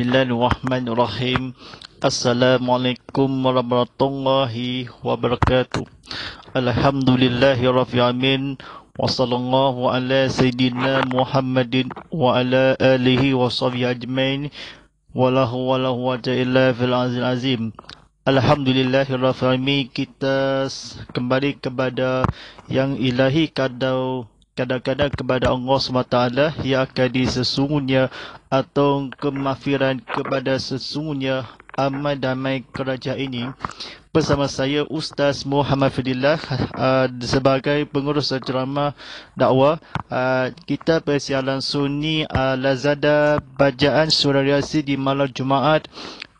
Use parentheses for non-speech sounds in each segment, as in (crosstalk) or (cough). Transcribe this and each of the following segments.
Bismillahirrahmanirrahim. Assalamualaikum warahmatullahi wabarakatuh. Alhamdulillahi rabbil alamin. Wassallallahu ala sayyidina Muhammadin wa ala alihi wa sahbihi ajmain. Walahu walahu wa ta'ala fil azim azim. Alhamdulillahi alamin. Kita kembali kepada yang ilahi kadau kadang-kadang kepada Allah SWT ia akan disesungguhnya atau kemafiran kepada sesungguhnya aman damai kerajaan ini bersama saya Ustaz Muhammad Fadillah ah, sebagai pengurus ceramah dakwah ah, kita persialan sunni uh, Lazada bacaan surah yasin di malam Jumaat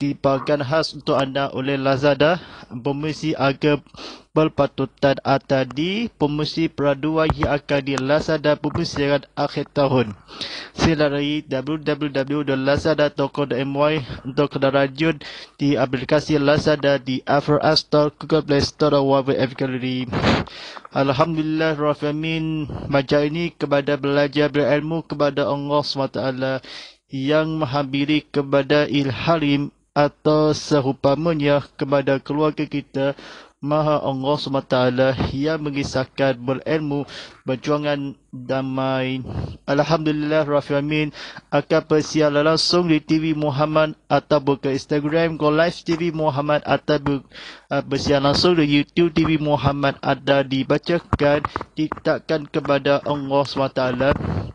dipakan khas untuk anda oleh Lazada, promosi harga berpatutan atau di promosi peraduan yang akan di Lazada pembesaran akhir tahun. Sila dari www.lazada.com.my untuk kena rajin di aplikasi Lazada di Apple App Store, Google Play Store dan Huawei App Gallery. Alhamdulillah, Rafamin, macam ini kepada belajar berilmu kepada Allah SWT yang menghampiri kepada Ilharim atau serupamanya kepada keluarga kita Maha Allah SWT yang mengisahkan berilmu perjuangan damai. Alhamdulillah Rafi Amin akan bersiaran langsung di TV Muhammad atau buka Instagram Go Live TV Muhammad atau buka uh, bersiaran langsung di YouTube TV Muhammad ada dibacakan ditakkan kepada Allah SWT.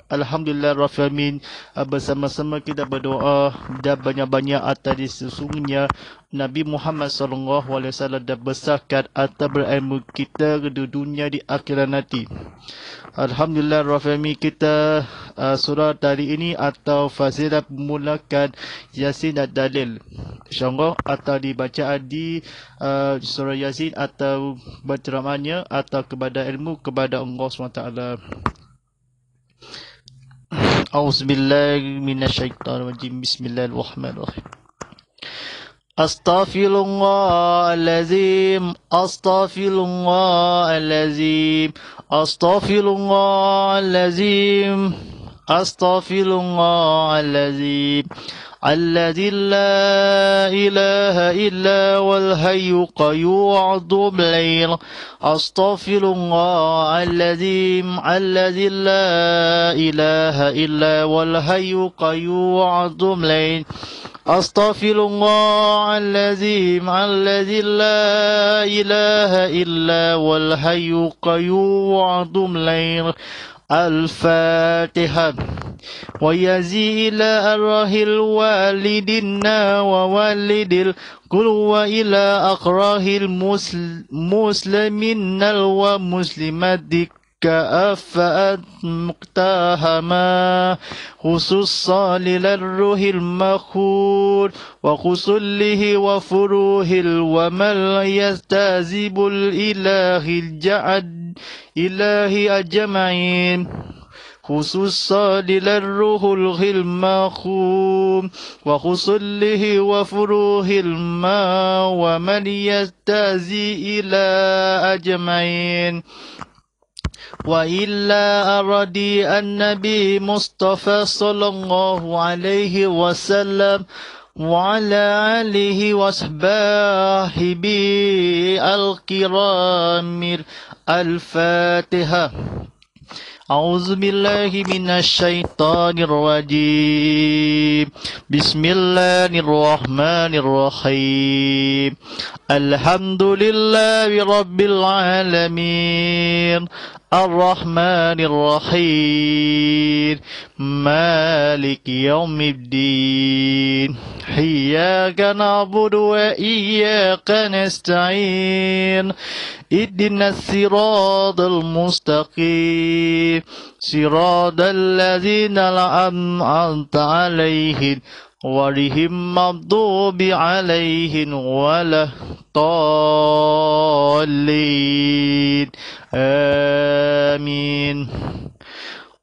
Alhamdulillah Rafi Amin uh, bersama-sama kita berdoa dan banyak-banyak atas sesungguhnya Nabi Muhammad SAW dan besarkan atas berilmu kita di dunia di akhirat nanti. Alhamdulillah Rafami kita uh, surah dari ini atau fazilah memulakan Yasin dan Dalil Syongok atau dibaca di uh, surah Yasin atau berceramannya atau kepada ilmu kepada Allah SWT Auzubillahiminasyaitanirrajim Bismillahirrahmanirrahim أستغفر الله العظيم أستغفر الله العظيم أستغفر الله العظيم أستغفر الله العظيم الذي لا إله إلا هو الحي القيوم أعظم الليل أستغفر الله الذي الذي لا إله إلا هو الحي القيوم أعظم الليل أستغفر الله مع الذي لا إله إلا هو الحي القيوم وعظم لين الفاتحة ويزي إلى أره الوالدنا ووالد القل وإلى أقراه المسلمين والمسلمات كأفأت مقتهما خصوصا للروح المخور وخصله وفروه ومن يستاذب الإله الجعد إله أجمعين خصوصا للروح خوم وخصله وفروه الماء ومن يستازي إلى أجمعين وإلا أردي النبي مصطفى صلى الله عليه وسلم وعلى آله وصحبه الكرام الفاتحة أعوذ بالله من الشيطان الرجيم بسم الله الرحمن الرحيم الحمد لله رب العالمين الرحمن الرحيم مالك يوم الدين إياك نعبد وإياك نستعين إدنا الصراط المستقيم صراط الذين أنعمت عليهم ولهم مغضوب عليهم ولا الضالين آمين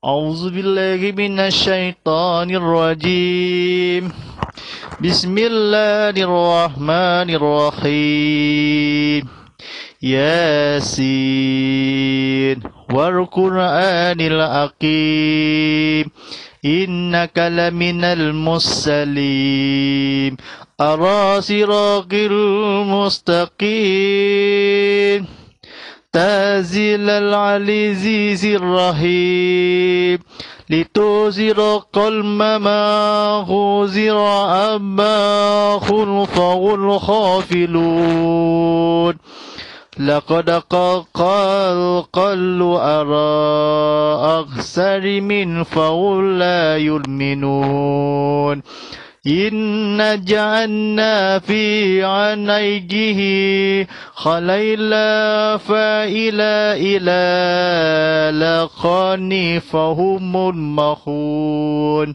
أعوذ بالله من الشيطان الرجيم بسم الله الرحمن الرحيم ياسين والقرآن الأقيم إنك لمن المرسلين أرى صراط المستقيم تازل العزيز الرحيم لتوزر قلما ما غزر أبا خلفه الخافلون لقد قال قل أرى أخسر من فهم لا يؤمنون إنا جعلنا في عنيجه خليلا فإلى إلى لقاني فهم مخون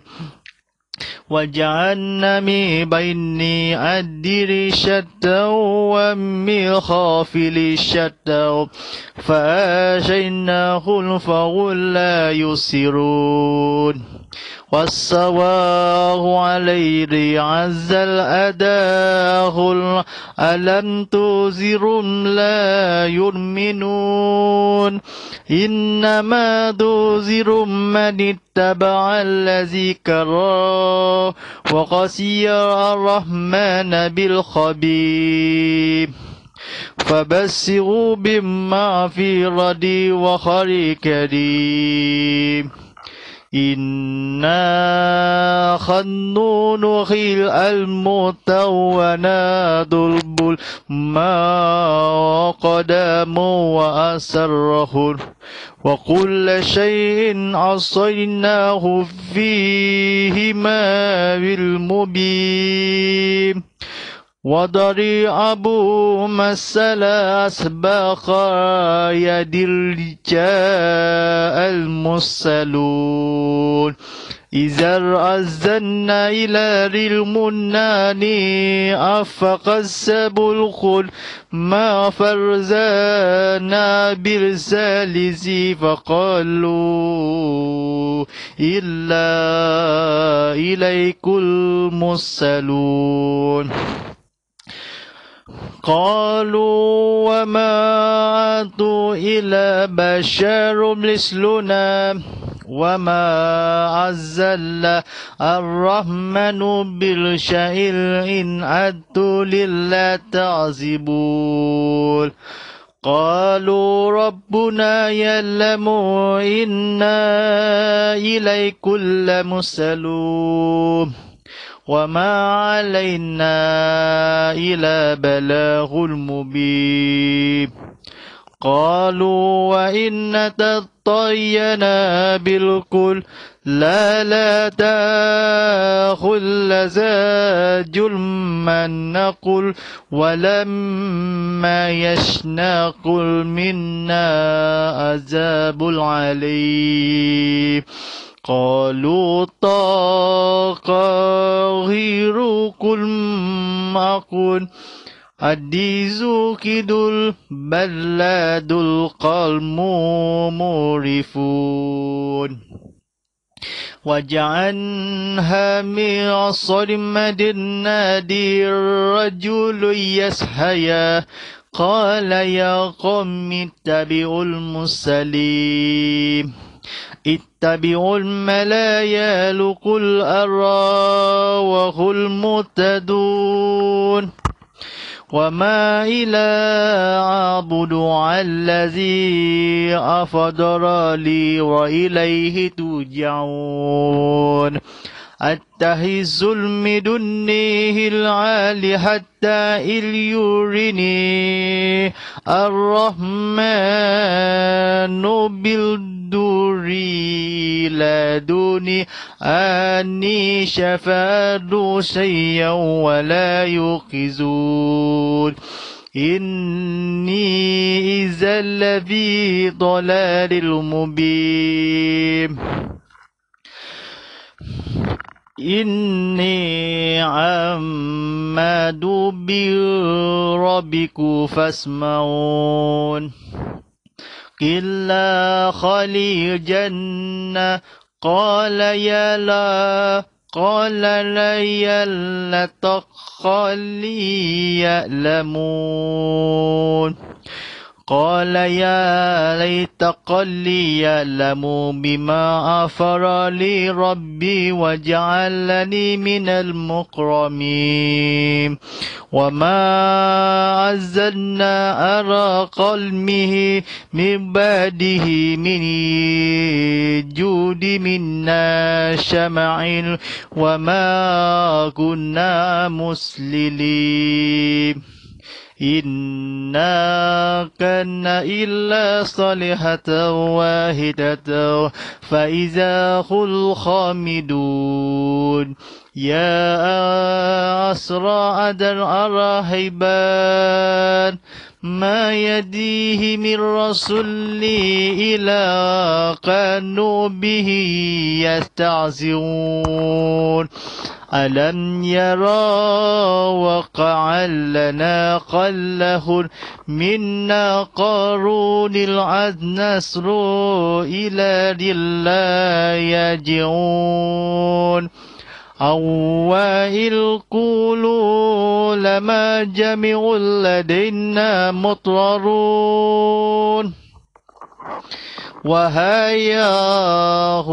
وجعلنا من بيني عدل شتى ومن خافل شتى فاشينا خلفه لا يسرون والسواه عليه عز الأداه ألم تزر لا يؤمنون إنما تزر من اتبع الذي الذكر وقسي الرحمن بالخبيب بما في ردي وخري كريم إنا خنون نخيل المتونات البل ما قدام وأسره وكل شيء عصيناه فيهما بالمبين وضري أبو مسل أسبق يد الجاء المرسلون إذا رأزنا إلى المنان أفق السب الخل ما فرزانا بالسالس فقالوا إلا إليك المرسلون قالوا وما عاد إلا بشر مثلنا وما عزل الرحمن بالشيء إن عدت للا تعزبون قالوا ربنا يعلم إنا إليكم لمسلوم وما علينا إلا بلاغ المبين قالوا وإن تطينا بالكل لا لا تأخذ لزاج من نقل ولما يشناق منا عذاب عليم قالوا طاقاهيركم معكم الديز كد البلاد القلم مورفون وجعلها من عصر نادي رجل يسهيا قال يا قوم اتبعوا المسلمين اتبعوا الملايا لقوا الأراوخ المتدون وما إلى عبد الذي أفضل لي وإليه ترجعون أتهي الظلم دنيه العالي حتى إل يوريني الرحمن بالدور لا دوني أني شفاد شيئا ولا يوقظون إني إذا الذي ضلال مبين إني عمد بربك فاسمعون قل خلي جنة قال يا لا قال لي تخلي يألمون قال يا ليت قلي يعلم بما أفر لي ربي وجعلني من المكرمين وما أزلنا أرى قلمه من بعده من جود منا شمع وما كنا مسللين إنا كان إلا صالحة واحدة فإذا هم الخامدون يا أسرى أدر أراهبان ما يديه من رسول إلى كانوا به يستعزون ألم يرى وقع لنا قله منا قارون العدل نسر إلى لا يجعون أو القولوا لما جميع لدينا مطررون وهياه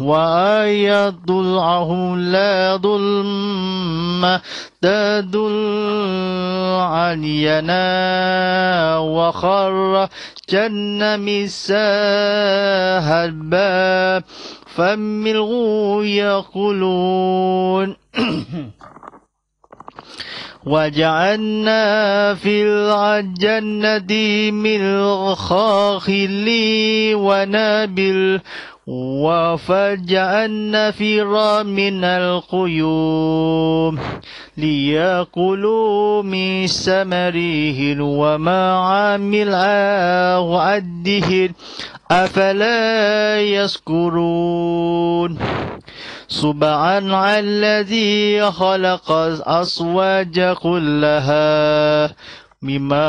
وآية ضلعه لا ظلم تدل عن ينا وخر جن مساها الباب فملغوا يقولون (clears throat) وجعلنا في الجنة من خاخل ونابل وفجأنا فيرا من القيوم ليأكلوا من ثمره وما عملاه عده أفلا يسكرون سبحان الذي خلق أصواج كلها مما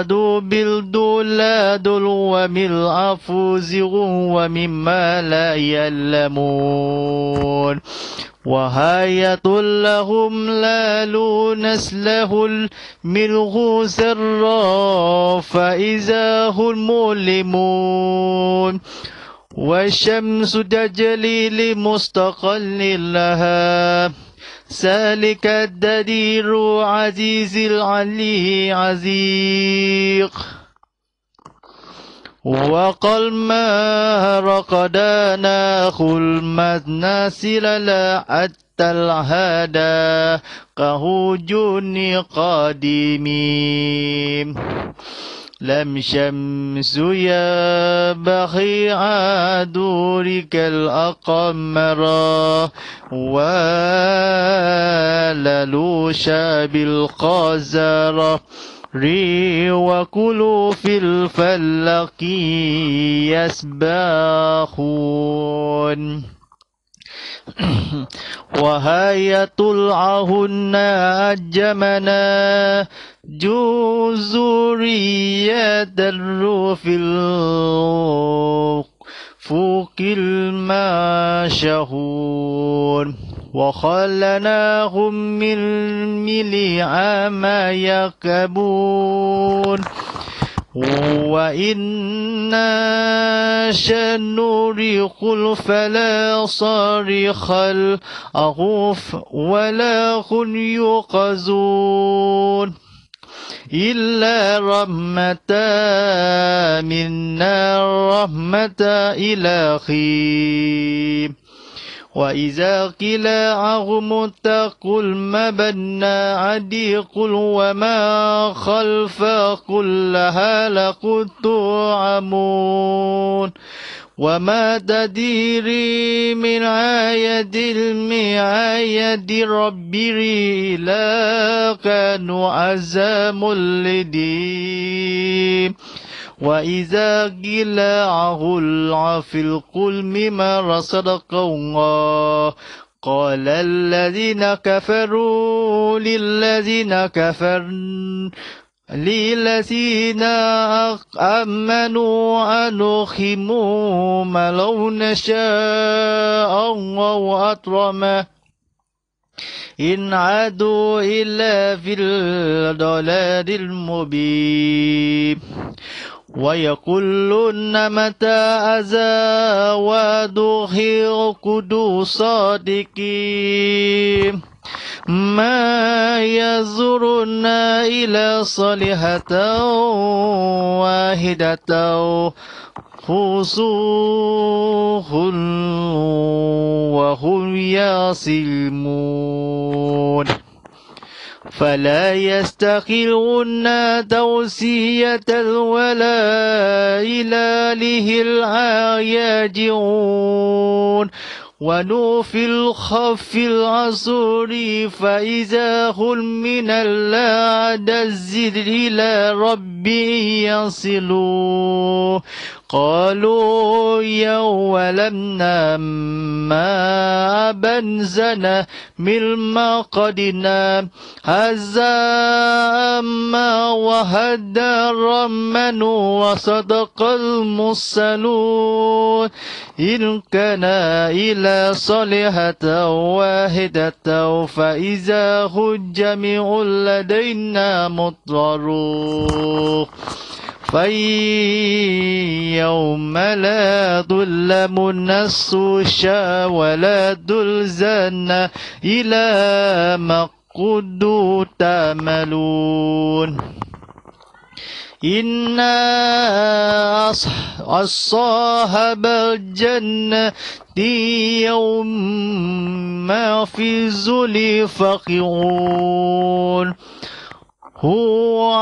أدو بالدولاد وبالأفوز ومما لا يعلمون وهاية لهم لا نسله الملغ سرا فإذا هم مؤلمون والشمس تجلي لمستقل لها سالك الددير عزيز العلي عزيق وقل ما رقدانا خلمتنا لا حتى الهدى قهوجوني قادمين لم شمس ينبغي عدورك الأقمر وللوش بالقزر ري وكلوا في الفلق يسبحون وهاي طلعهن أجمنا جزرية الروف فوق شهور وخلناهم من ملي ما يكبون وإنا سنريق فلا صارخ الأغوف ولا هن يقزون إلا رحمة منا رحمة إلهي وإذا قيل عهم بنا عدي قل وما خلف لها لقد عمون وما تديري من آية من آية ربي لا كانوا عزام لديم وإذا قيل أَهُ عهل في القلم ما رصد الله قال الذين كفروا للذين كفر للذين آمنوا أنخم ما لو نشاء الله أطرمه إن عادوا إلا في الضلال المبين ويقولون متى أزا ودخير قدو صادقين ما يزورنا إلا صالحة واحدة خصوه وهم يصلمون فلا يستخرون توسية ولا إلى له ونو ونوفي الخف العصور فإذا هم من اللعد الزر إلى ربه يصلون قالوا يا ولمنا ما بنزنا من قدنا هذا ما وهد الرمن وصدق المرسلون إن كان إلى صالحة واحدة فإذا هو جميع لدينا مضطرون فيوم لا ظلم النسوش ولا ذلزن إلى ما تملون إنا أصحاب الجنة يوم ما في فقعون هو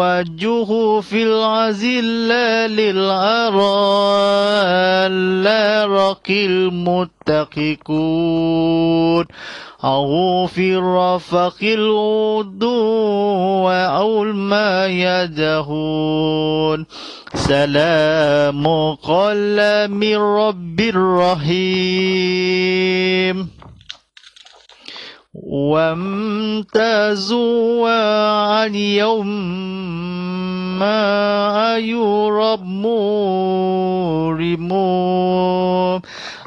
وجهه في العزلال الأرالارق المتقكون أو في الرفق الغدو أو ما يدهون سلام قل من رب الرحيم وامتازوا اليوم ما يرمون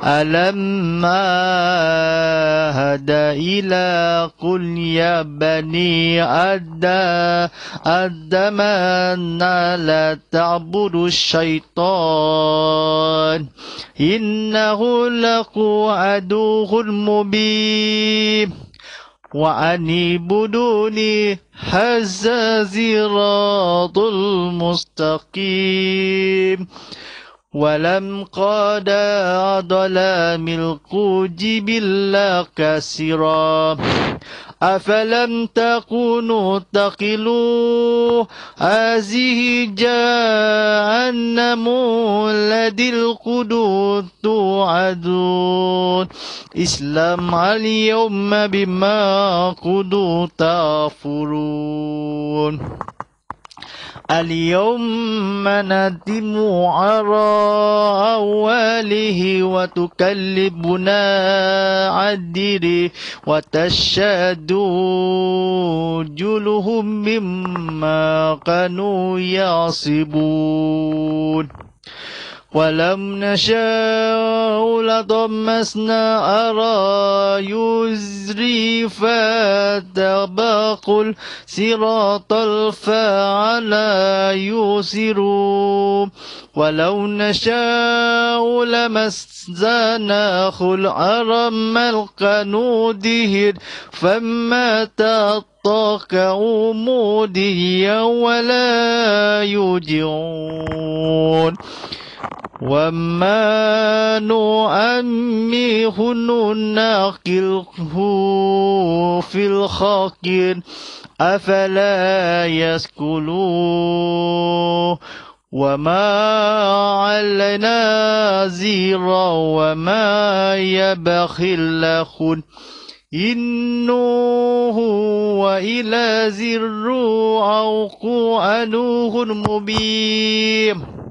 ألم أهد إلى قل يا بني أدى أدم أن لا تعبدوا الشيطان إنه لكم عدو مبين وأن بدوني هز زراط المستقيم ولم قاد ظلام القوج بلا كسرا أفلم تكونوا تقلوا هذه جهنم الذي القدود توعدون إسلام اليوم بما قدوا تغفرون اليوم ندم على أوله وتكلبنا عدري وتشهد جلهم مما كانوا يعصبون ولم نشاء لطمسنا أرى يزري فتبق الصراط الفعل يسر ولو نشاء لمسنا أرم القنوده فما تطاك عموديا ولا يجعون وما نؤمه ننقله في الخلق أفلا يسكلوا وما علينا زيرا وما يبخل لهن إنه وإلى زر أو قرآنه مبين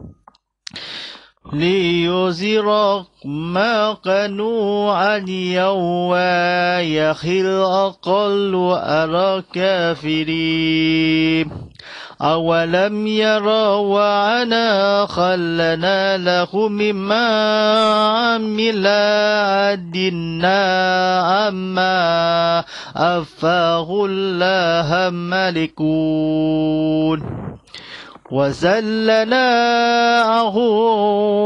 ليزرق ما قنوع عن يوا أقل الأقل أرى كافرين أولم يروا وعنا خلنا له مما عمل عدنا أما أفاه الله ملكون وسلناه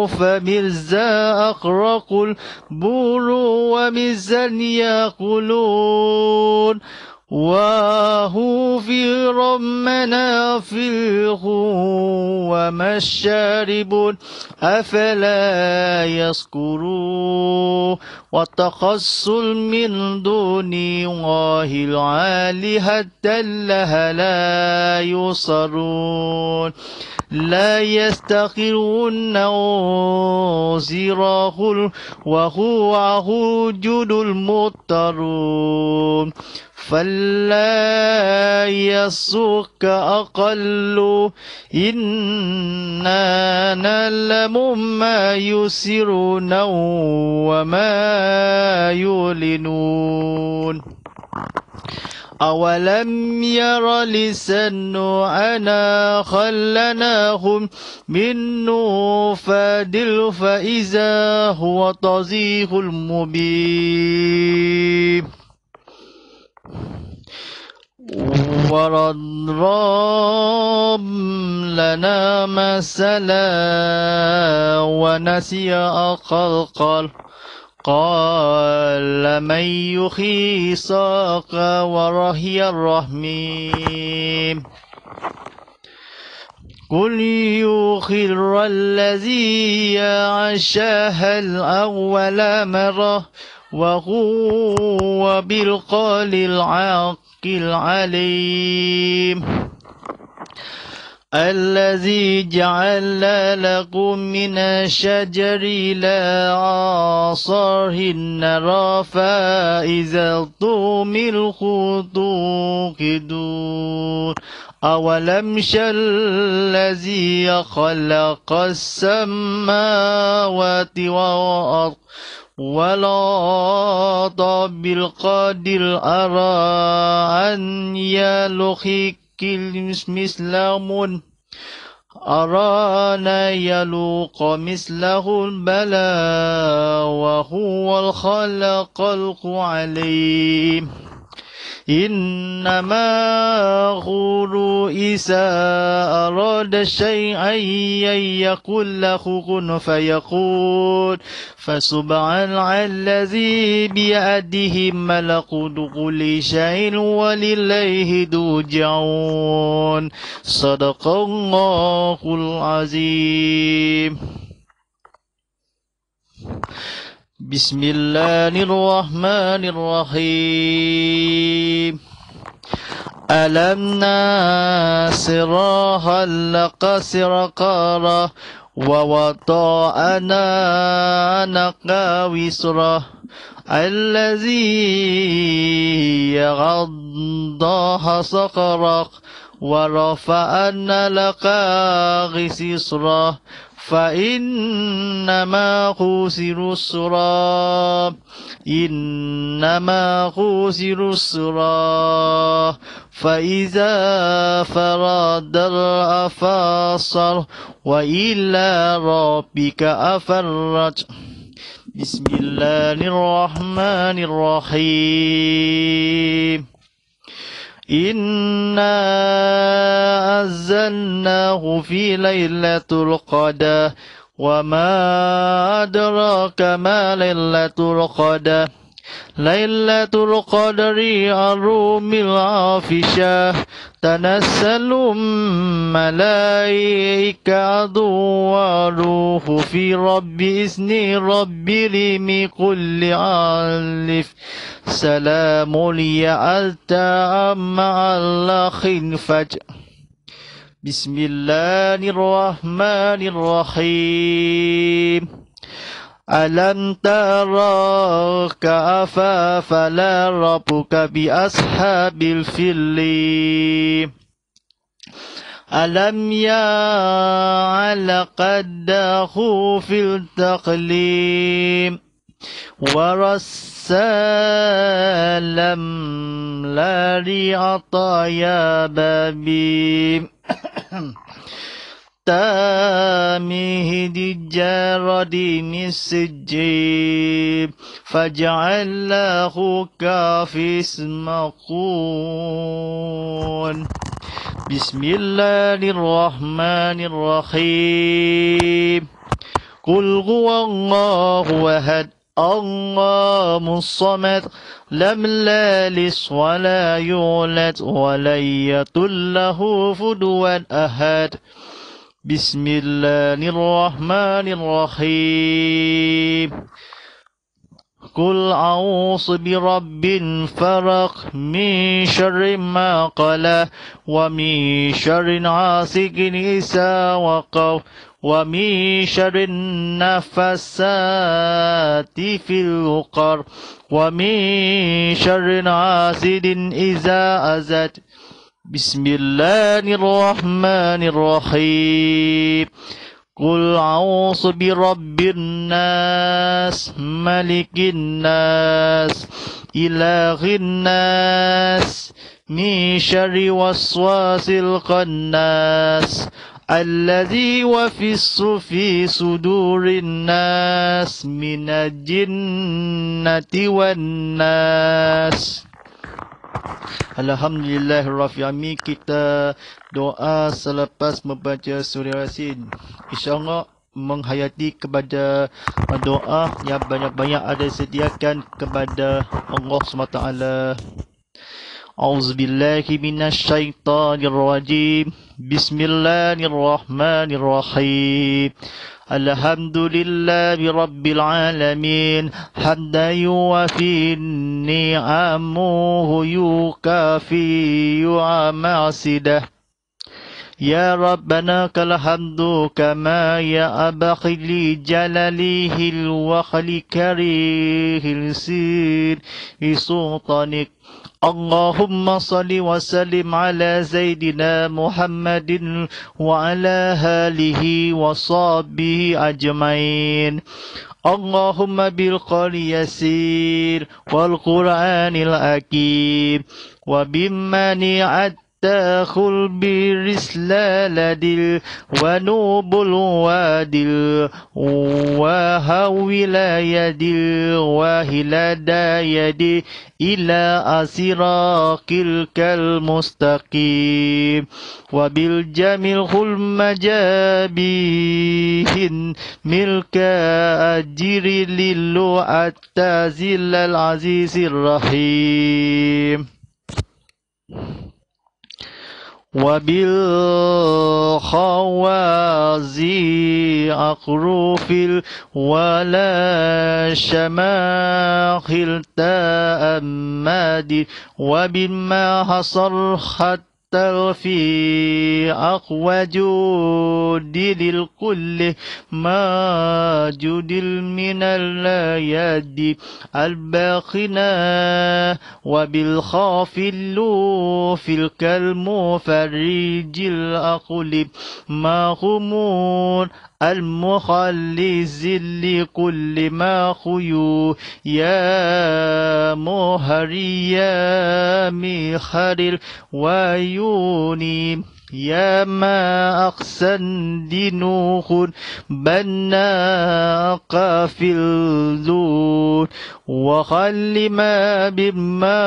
فمرزا أقرق البول ومزا يقولون في فِي منافعه وما الشارب أفلا يذكرون وتخصل من دون الله العالي حتى لها لا يصرون لا يستقرون صراخ وهو وجود المضطرون فلا يسوك أقل إنا نعلم ما يسرون وما يعلنون أولم ير لسن أنا خلناهم من نوفادل فإذا هو طزيق المبين ورد رب لنا مثلا ونسي خلقه قال من يخي ساق ورهي الرحيم قل يخر الذي عشاها الأول مرة وهو بالقال العاقل العليم الذي جعل لكم من الشجر الأعصار النار فإذا طوم الخطوق أولم الذي خلق السماوات والأرض ولا القادر أرى أن يلخك مثلهم أرانا يلوق مثله البلاء وهو الخلق عليه إنما قولوا إذا أراد شيئا يقول له كن فيقول فسبحان الذي بيده ملكوت كل شيء ولله ترجعون صدق الله العظيم بسم الله الرحمن الرحيم ألم ناسراها لك سرقارا ووضعنا عنك وسرا الذي غضها صقرا ورفعنا لك غسسرا فإنما خسر السرى إنما خسر السرى فإذا فرد الأفاصر وإلى ربك أفرج بسم الله الرحمن الرحيم إنا أنزلناه في ليلة القدر وما أدراك ما ليلة القدر ليلة القدر أروم العافشة تنسل ملائكة وروح في رب إذن رب من كل عالف سلام يا ألتا مع الله فج بسم الله الرحمن الرحيم ألم ترى كافا فلا ربك بأصحاب الفيل ألم على قده في التقليم لا لري عطايا بابي تاميه دجار دين السجيب فاجعل له كافس مقون بسم الله الرحمن الرحيم قل هو الله أحد الله الصمد لم يلس ولا يولد ولن يطل له فدوا أحد بسم الله الرحمن الرحيم قل أعوذ برب الفلق من شر ما قلى ومن شر عاسق إذا وقف ومن شر النفسات في الوقر ومن شر عاسد إذا أزد بسم الله الرحمن الرحيم قل أعوذ برب الناس ملك الناس إله الناس من شر وسواس القناس الذي وفص في صدور الناس من الجنة والناس Alhamdulillah Alhamdulillahirrahmanirrahim Kita doa selepas membaca Surah Yasin InsyaAllah menghayati kepada doa yang banyak-banyak ada sediakan kepada Allah SWT أعوذ بالله من الشيطان الرجيم بسم الله الرحمن الرحيم الحمد لله رب العالمين حمدا يوفي نعمه يكافي ومعصده يا ربنا كالحمد كما يا أبخ لجلاله الوخل كريه السير بسلطانك اللهم صل وسلم على سيدنا محمد وعلى آله وصحبه أجمعين اللهم بالقول يسير والقرآن الأكيد وبمن مفتاح البر دل ونوب الوادل وهو يدل وهل دا يدي إلى أسراق المستقيم وبالجميل خل مجابين ملك أجر للو التازل العزيز الرحيم وبالخوازي أقروف ولا شماخل تأماد وبما حصرخت في أقوى جود للكل ما جود من اليد الباقنا وبالخافل في الكلم فريج ما همون المخلص لكل ما خيو يا مهري يا مخرل وي عيوني يا ما أقسن دنوخ بنا قافل وخل ما بما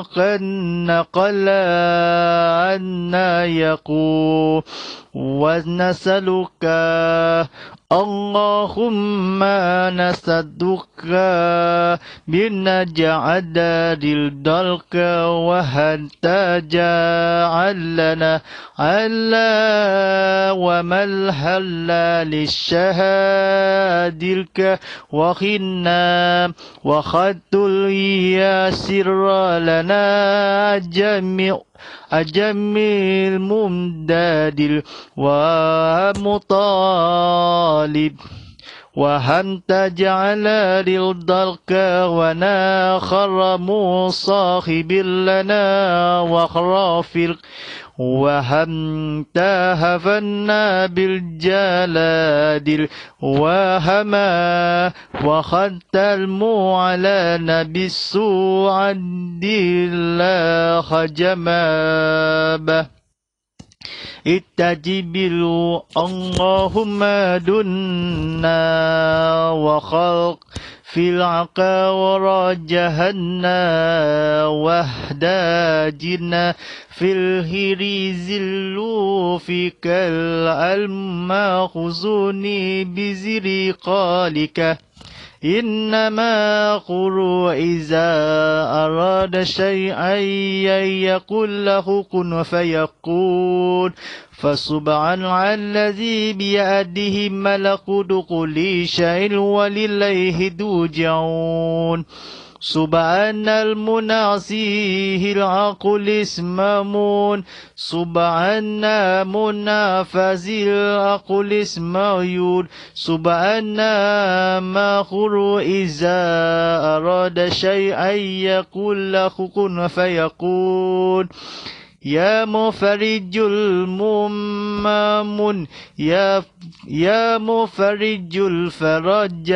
قل قلا عنا يقول ونسلك اللهم نسدك بنا جعد للدلك وهنت جعلنا على ومن للشهادلك وخنا وخدت الياسر لنا جميع أجمل ممدد ومطار غالب وهل تجعل للدرك ونا خر صاحب لنا وخرافر وهم تهفنا بالجلادل وهما وخدت المعلن بالسوء الله خجمابه اتجبلوا اللهم دنا وخلق في العقا ورا جهنا واهداجنا في الهريز اللوفك الألم خزوني بزرقالك إنما قل إذا أراد شيئا يقول له كن فيقول فسبحان الذي بيده ملكوت كل شيء ولله توجعون سبحان المناسيه العقل اسممون سبحان منافذ العقل اسمعيون سبحان ما خر إذا أراد شيئا يقول له كن يا مفرج الممامون يا يا مفرج الفرج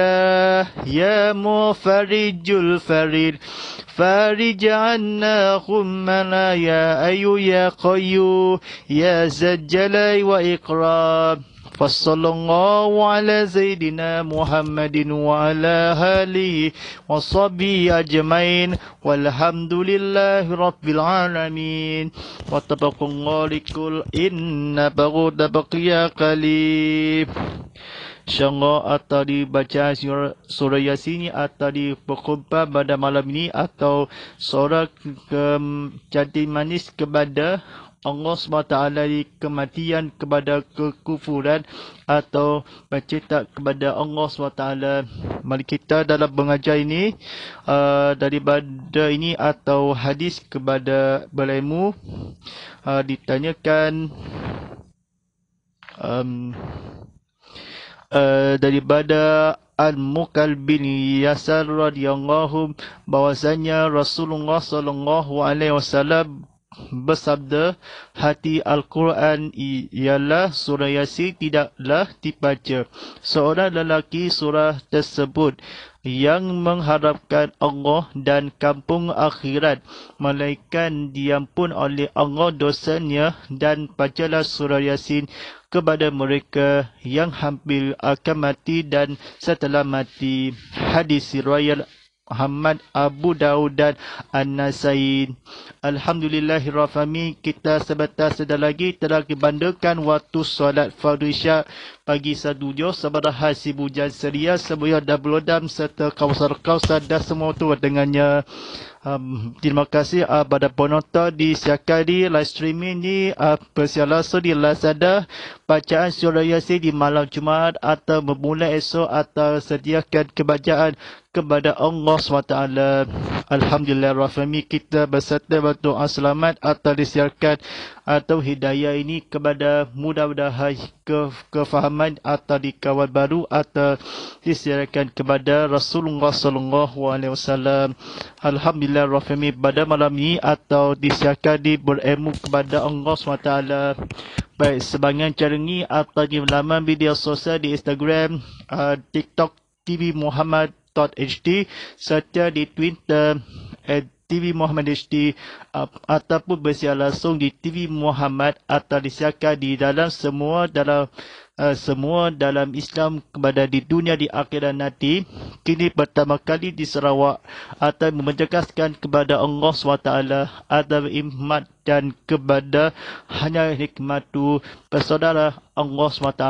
يا مفرج الفرير فارج عنا خمنا يا أي يا قيو يا زجلي الجلال فصلى الله على Muhammadin محمد وعلى آله وصحبه أجمعين والحمد لله رب العالمين واتقوا الله كل إن بغض بقي قليل InsyaAllah atau dibaca surah Yasin ini atau diperkumpa pada malam ini atau surah kecantik manis kepada Allah SWT dari kematian kepada kekufuran atau mencetak kepada Allah SWT. Mari kita dalam mengajar ini uh, daripada ini atau hadis kepada belaimu uh, ditanyakan um, uh, daripada Al-Mukal bin Yasar radhiyallahu bahwasanya Rasulullah sallallahu alaihi wasallam bersabda hati Al-Quran ialah surah Yasir tidaklah dibaca. Seorang lelaki surah tersebut yang mengharapkan Allah dan kampung akhirat. Malaikat diam pun oleh Allah dosanya dan bacalah surah Yasin kepada mereka yang hampir akan mati dan setelah mati. Hadis Royal Muhammad Abu Daud dan An-Nasai. Alhamdulillah kita sebentar sedar lagi telah kebandakan waktu solat fardu isyak pagi sadujo sebarah hasi bujan seria sebuah double dam serta kawasan kawasan dan semua tu dengannya. Um, terima kasih kepada uh, penonton di siakan di live streaming ni uh, persiapan langsung di Lazada bacaan surah yasin di malam Jumaat atau memulai esok atau sediakan kebacaan kepada Allah SWT. Alhamdulillah Rafami kita berserta berdoa selamat atau disiarkan atau hidayah ini kepada mudah-mudahan ke kefahaman atau dikawal baru atau disiarkan kepada Rasulullah SAW. Alhamdulillah Rafami pada malam ini atau disiarkan di berilmu kepada Allah SWT. Baik sebagian carangi atau di laman media sosial di Instagram, uh, TikTok, TV Muhammad tvmuhammadhd.hd serta di Twitter at HD ataupun bersiar langsung di TV Muhammad atau disiarkan di dalam semua dalam uh, semua dalam Islam kepada di dunia di akhirat nanti kini pertama kali di Sarawak atau memenjakaskan kepada Allah SWT atau imat dan kepada hanya hikmat tu bersaudara Allah SWT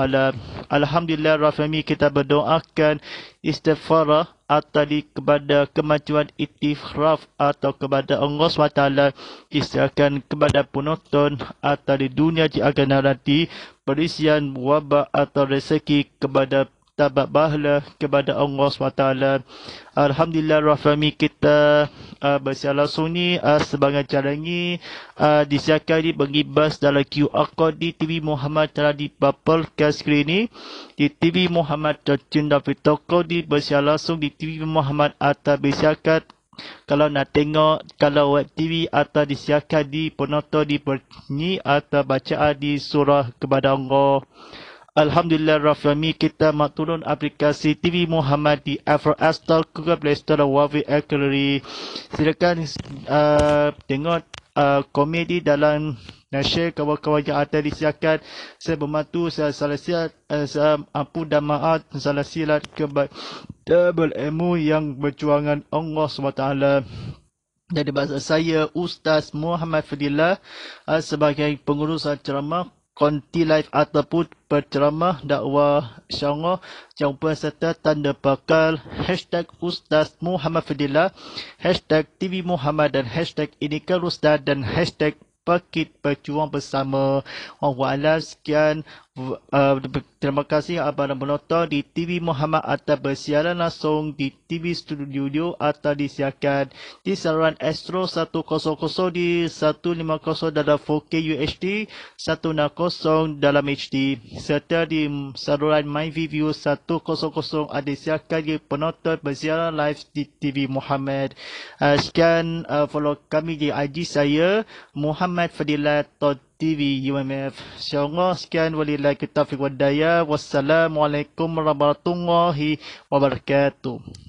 Alhamdulillah Rafami kita berdoakan istighfarah atali kepada kemajuan itifraf atau kepada Allah SWT kisahkan kepada penonton atali dunia di agama nanti perisian wabak atau rezeki kepada martabat bahla kepada Allah SWT. Alhamdulillah rafami kita uh, ah, bersiala suni uh, ah, sebagai cara ini uh, ah, disiakan di pengibas dalam QR code di TV Muhammad telah di purple ke ini. Di TV Muhammad tercinta fitoko di bersiala langsung di TV Muhammad atau bersiakan kalau nak tengok kalau web TV atau disiakan di penonton di perni atau baca di surah kepada Allah. Alhamdulillah Rafami kita maturun aplikasi TV Muhammad di Afro Astor Google Play Store Wavi Akhlari. Silakan uh, tengok uh, komedi dalam nasyid kawan-kawan yang ada di syarikat. Saya bermatu, saya salah silat, uh, eh, saya ampu dan maaf, salah silat kebal ilmu yang berjuangan Allah SWT. Dari bahasa saya, Ustaz Muhammad Fadillah eh, sebagai pengurus ceramah konti live ataupun berceramah dakwah insyaAllah jumpa serta tanda bakal hashtag Ustaz Muhammad Fadillah hashtag TV Muhammad dan hashtag Inikal Ustaz dan hashtag Pakit Perjuang Bersama Wa'ala sekian Uh, terima kasih kepada penonton di TV Muhammad atau bersiaran langsung di TV Studio atau disiarkan di saluran Astro 100 di 150 dalam 4K UHD 160 dalam HD serta di saluran MyView 100 ada siarkan di penonton bersiaran live di TV Muhammad uh, sekian uh, follow kami di IG saya Muhammad Fadilat Todd TV UMF. InsyaAllah sekian walillahi kita fiqh wa daya. Wassalamualaikum warahmatullahi wabarakatuh.